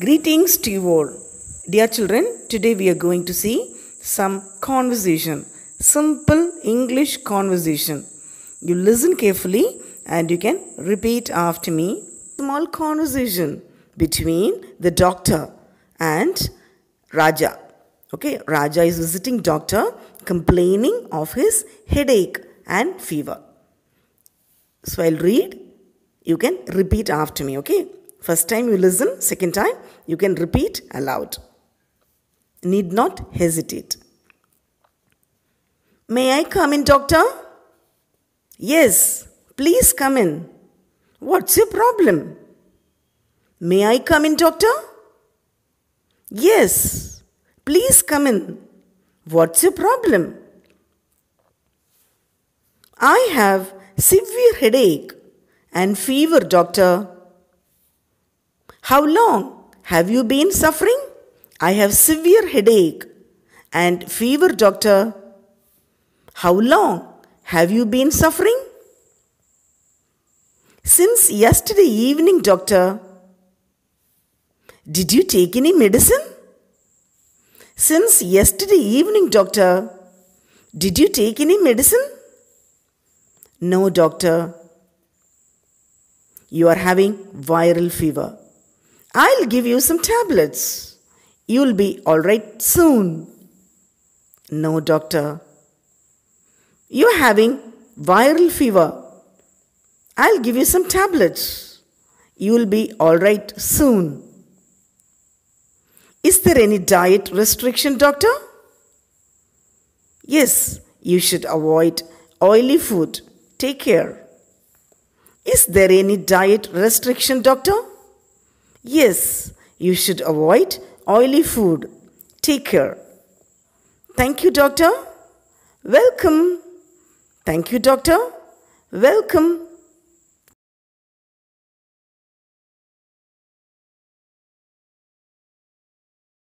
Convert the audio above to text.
Greetings to you all. Dear children, today we are going to see some conversation, simple English conversation. You listen carefully and you can repeat after me. Small conversation between the doctor and Raja. Okay, Raja is visiting doctor complaining of his headache and fever. So I'll read. You can repeat after me, okay? First time you listen, second time you can repeat aloud. Need not hesitate. May I come in, doctor? Yes, please come in. What's your problem? May I come in, doctor? Yes, please come in. What's your problem? I have severe headache and fever, doctor. How long have you been suffering? I have severe headache and fever, doctor. How long have you been suffering? Since yesterday evening, doctor. Did you take any medicine? Since yesterday evening, doctor. Did you take any medicine? No, doctor. You are having viral fever. I'll give you some tablets. You'll be all right soon. No, doctor. You're having viral fever. I'll give you some tablets. You'll be all right soon. Is there any diet restriction, doctor? Yes, you should avoid oily food. Take care. Is there any diet restriction, doctor? Yes, you should avoid oily food. Take care. Thank you, doctor. Welcome. Thank you, doctor. Welcome.